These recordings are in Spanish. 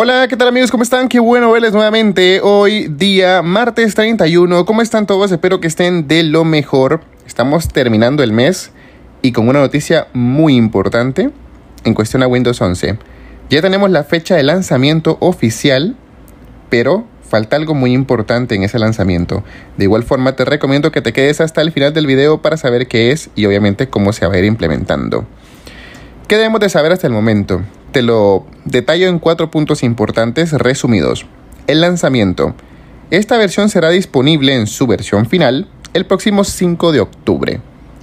Hola, ¿qué tal amigos? ¿Cómo están? Qué bueno verles nuevamente. Hoy día, martes 31. ¿Cómo están todos? Espero que estén de lo mejor. Estamos terminando el mes y con una noticia muy importante en cuestión a Windows 11. Ya tenemos la fecha de lanzamiento oficial, pero falta algo muy importante en ese lanzamiento. De igual forma, te recomiendo que te quedes hasta el final del video para saber qué es y obviamente cómo se va a ir implementando. ¿Qué debemos de saber hasta el momento? te lo detallo en cuatro puntos importantes resumidos. El lanzamiento. Esta versión será disponible en su versión final el próximo 5 de octubre.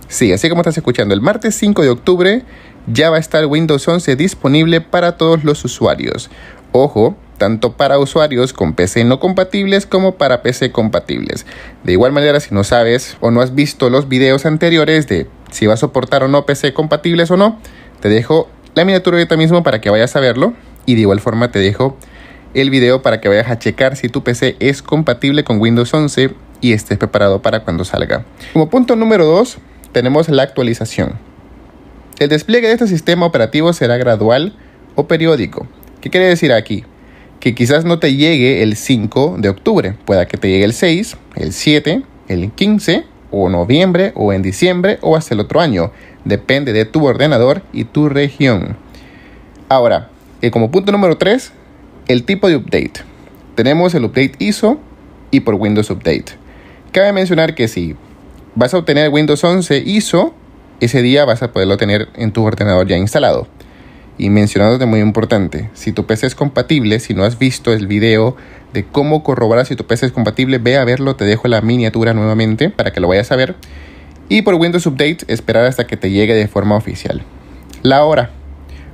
Sí, así como estás escuchando, el martes 5 de octubre ya va a estar Windows 11 disponible para todos los usuarios. Ojo, tanto para usuarios con PC no compatibles como para PC compatibles. De igual manera, si no sabes o no has visto los videos anteriores de si va a soportar o no PC compatibles o no, te dejo la miniatura ahorita mismo para que vayas a verlo. Y de igual forma te dejo el video para que vayas a checar si tu PC es compatible con Windows 11 y estés preparado para cuando salga. Como punto número 2, tenemos la actualización. El despliegue de este sistema operativo será gradual o periódico. ¿Qué quiere decir aquí? Que quizás no te llegue el 5 de octubre, pueda que te llegue el 6, el 7, el 15 o noviembre o en diciembre o hasta el otro año. Depende de tu ordenador y tu región. Ahora, eh, como punto número 3, el tipo de update. Tenemos el update ISO y por Windows Update. Cabe mencionar que si vas a obtener Windows 11 ISO, ese día vas a poderlo tener en tu ordenador ya instalado. Y de muy importante, si tu PC es compatible, si no has visto el video de cómo corroborar si tu PC es compatible, ve a verlo, te dejo la miniatura nuevamente para que lo vayas a ver. Y por Windows Update, esperar hasta que te llegue de forma oficial. La hora.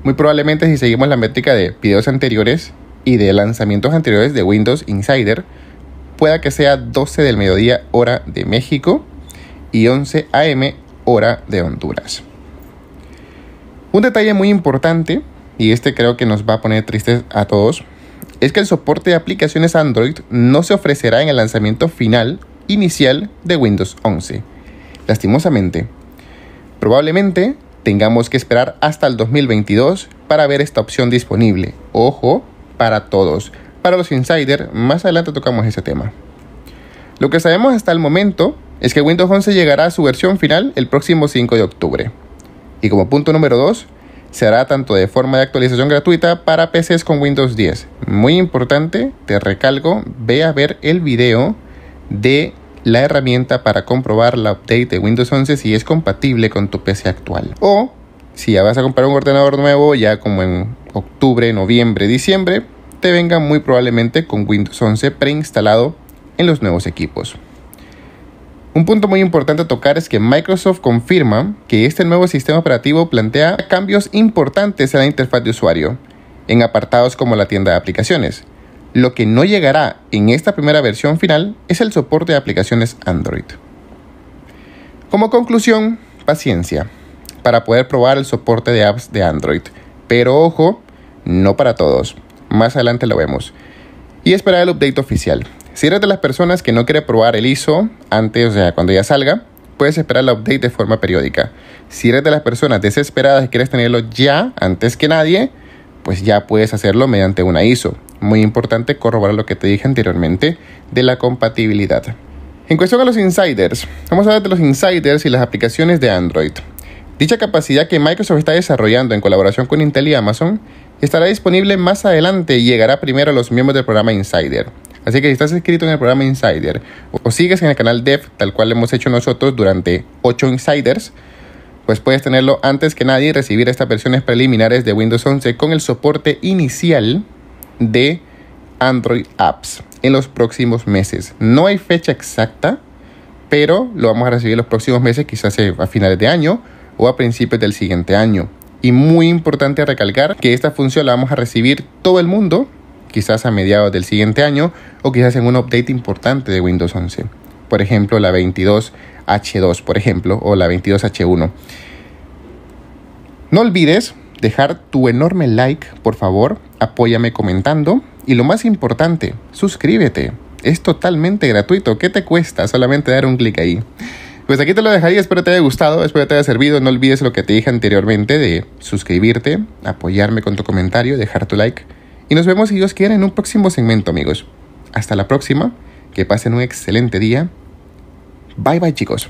Muy probablemente si seguimos la métrica de videos anteriores y de lanzamientos anteriores de Windows Insider, pueda que sea 12 del mediodía hora de México y 11 am hora de Honduras. Un detalle muy importante, y este creo que nos va a poner tristes a todos, es que el soporte de aplicaciones Android no se ofrecerá en el lanzamiento final inicial de Windows 11. Lastimosamente, probablemente tengamos que esperar hasta el 2022 para ver esta opción disponible. Ojo, para todos. Para los insiders, más adelante tocamos ese tema. Lo que sabemos hasta el momento es que Windows 11 llegará a su versión final el próximo 5 de octubre. Y como punto número 2, hará tanto de forma de actualización gratuita para PCs con Windows 10. Muy importante, te recalco, ve a ver el video de la herramienta para comprobar la update de Windows 11 si es compatible con tu PC actual. O si ya vas a comprar un ordenador nuevo, ya como en octubre, noviembre, diciembre, te venga muy probablemente con Windows 11 preinstalado en los nuevos equipos. Un punto muy importante a tocar es que Microsoft confirma que este nuevo sistema operativo plantea cambios importantes en la interfaz de usuario, en apartados como la tienda de aplicaciones. Lo que no llegará en esta primera versión final es el soporte de aplicaciones Android. Como conclusión, paciencia, para poder probar el soporte de apps de Android. Pero ojo, no para todos. Más adelante lo vemos. Y esperar el update oficial. Si eres de las personas que no quiere probar el ISO, antes, o sea, cuando ya salga, puedes esperar la update de forma periódica. Si eres de las personas desesperadas y quieres tenerlo ya, antes que nadie, pues ya puedes hacerlo mediante una ISO. Muy importante corroborar lo que te dije anteriormente de la compatibilidad. En cuestión a los insiders, vamos a hablar de los insiders y las aplicaciones de Android. Dicha capacidad que Microsoft está desarrollando en colaboración con Intel y Amazon estará disponible más adelante y llegará primero a los miembros del programa Insider. Así que si estás inscrito en el programa Insider o sigues en el canal Dev, tal cual hemos hecho nosotros durante 8 Insiders, pues puedes tenerlo antes que nadie y recibir estas versiones preliminares de Windows 11 con el soporte inicial de Android Apps en los próximos meses. No hay fecha exacta, pero lo vamos a recibir los próximos meses, quizás eh, a finales de año o a principios del siguiente año. Y muy importante recalcar que esta función la vamos a recibir todo el mundo quizás a mediados del siguiente año o quizás en un update importante de Windows 11. Por ejemplo, la 22H2, por ejemplo, o la 22H1. No olvides dejar tu enorme like, por favor, apóyame comentando y lo más importante, suscríbete. Es totalmente gratuito, ¿qué te cuesta? Solamente dar un clic ahí. Pues aquí te lo dejaría, espero te haya gustado, espero te haya servido. No olvides lo que te dije anteriormente de suscribirte, apoyarme con tu comentario, dejar tu like. Y nos vemos si Dios quiere en un próximo segmento, amigos. Hasta la próxima, que pasen un excelente día. Bye bye, chicos.